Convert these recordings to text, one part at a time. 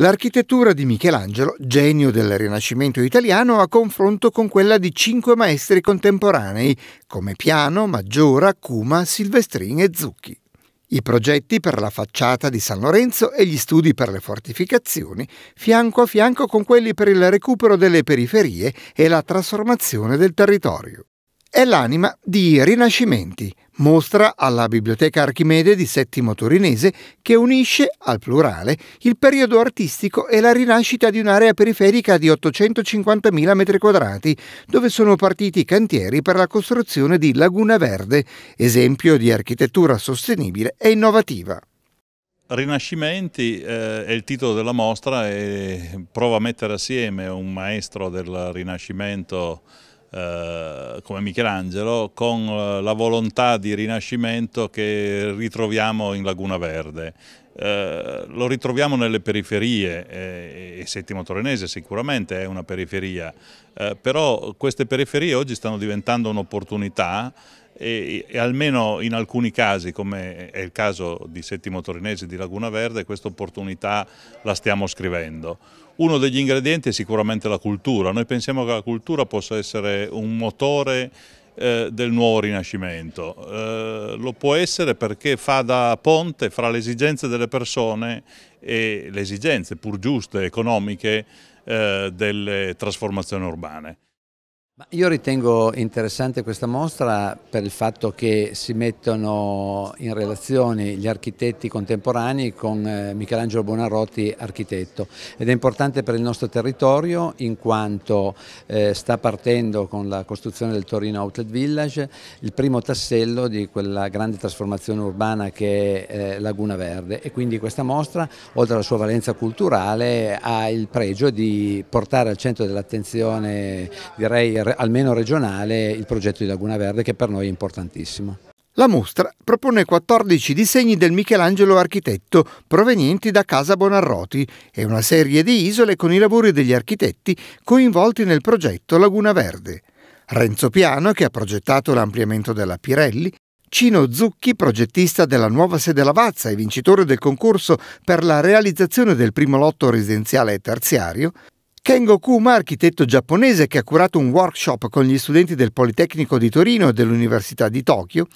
L'architettura di Michelangelo, genio del Rinascimento italiano, a confronto con quella di cinque maestri contemporanei come Piano, Maggiora, Cuma, Silvestrin e Zucchi. I progetti per la facciata di San Lorenzo e gli studi per le fortificazioni, fianco a fianco con quelli per il recupero delle periferie e la trasformazione del territorio è l'anima di Rinascimenti, mostra alla Biblioteca Archimede di Settimo Torinese che unisce, al plurale, il periodo artistico e la rinascita di un'area periferica di 850.000 m2, dove sono partiti i cantieri per la costruzione di Laguna Verde, esempio di architettura sostenibile e innovativa. Rinascimenti eh, è il titolo della mostra e prova a mettere assieme un maestro del Rinascimento eh, come Michelangelo con eh, la volontà di rinascimento che ritroviamo in Laguna Verde. Eh, lo ritroviamo nelle periferie eh, e Settimo Torinese sicuramente è una periferia, eh, però queste periferie oggi stanno diventando un'opportunità e, e, almeno in alcuni casi, come è il caso di Settimo Torinese di Laguna Verde, questa opportunità la stiamo scrivendo. Uno degli ingredienti è sicuramente la cultura, noi pensiamo che la cultura possa essere un motore eh, del nuovo rinascimento, eh, lo può essere perché fa da ponte fra le esigenze delle persone e le esigenze pur giuste, economiche, eh, delle trasformazioni urbane. Io ritengo interessante questa mostra per il fatto che si mettono in relazione gli architetti contemporanei con eh, Michelangelo Buonarroti, architetto, ed è importante per il nostro territorio in quanto eh, sta partendo con la costruzione del Torino Outlet Village il primo tassello di quella grande trasformazione urbana che è eh, Laguna Verde e quindi questa mostra, oltre alla sua valenza culturale, ha il pregio di portare al centro dell'attenzione, direi, almeno regionale il progetto di Laguna Verde che per noi è importantissimo. La mostra propone 14 disegni del Michelangelo architetto provenienti da Casa Bonarroti e una serie di isole con i lavori degli architetti coinvolti nel progetto Laguna Verde. Renzo Piano, che ha progettato l'ampliamento della Pirelli, Cino Zucchi, progettista della nuova sede Lavazza e vincitore del concorso per la realizzazione del primo lotto residenziale e terziario, Kengo Kuma, architetto giapponese che ha curato un workshop con gli studenti del Politecnico di Torino e dell'Università di Tokyo,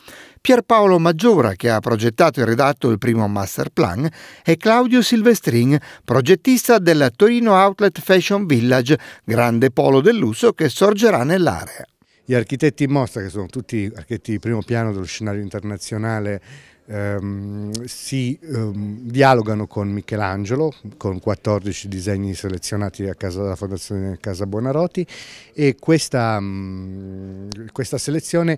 Pierpaolo Maggiora che ha progettato e redatto il primo master plan e Claudio Silvestrin, progettista della Torino Outlet Fashion Village, grande polo del lusso che sorgerà nell'area. Gli architetti in mostra, che sono tutti architetti di primo piano dello scenario internazionale, ehm, si ehm, dialogano con Michelangelo, con 14 disegni selezionati a casa dalla Fondazione Casa Buonarroti e questa, mh, mm, questa selezione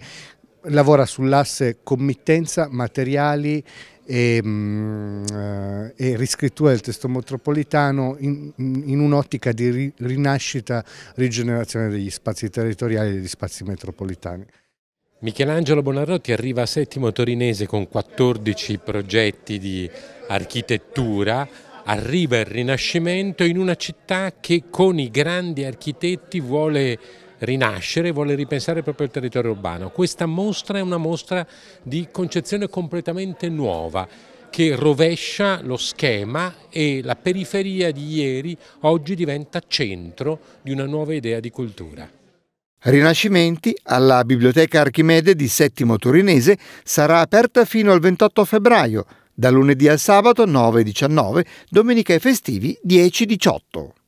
lavora sull'asse committenza, materiali e, mh, mm, eh, e, riscrittura del testo metropolitano in, in un'ottica di ri, rinascita, rigenerazione degli spazi territoriali e degli spazi metropolitani. Michelangelo Bonarrotti arriva a Settimo Torinese con 14 progetti di architettura, arriva il Rinascimento in una città che con i grandi architetti vuole rinascere, vuole ripensare proprio il territorio urbano. Questa mostra è una mostra di concezione completamente nuova che rovescia lo schema e la periferia di ieri oggi diventa centro di una nuova idea di cultura. Rinascimenti alla Biblioteca Archimede di Settimo Torinese sarà aperta fino al 28 febbraio, da lunedì al sabato 9-19, domenica e festivi 10-18.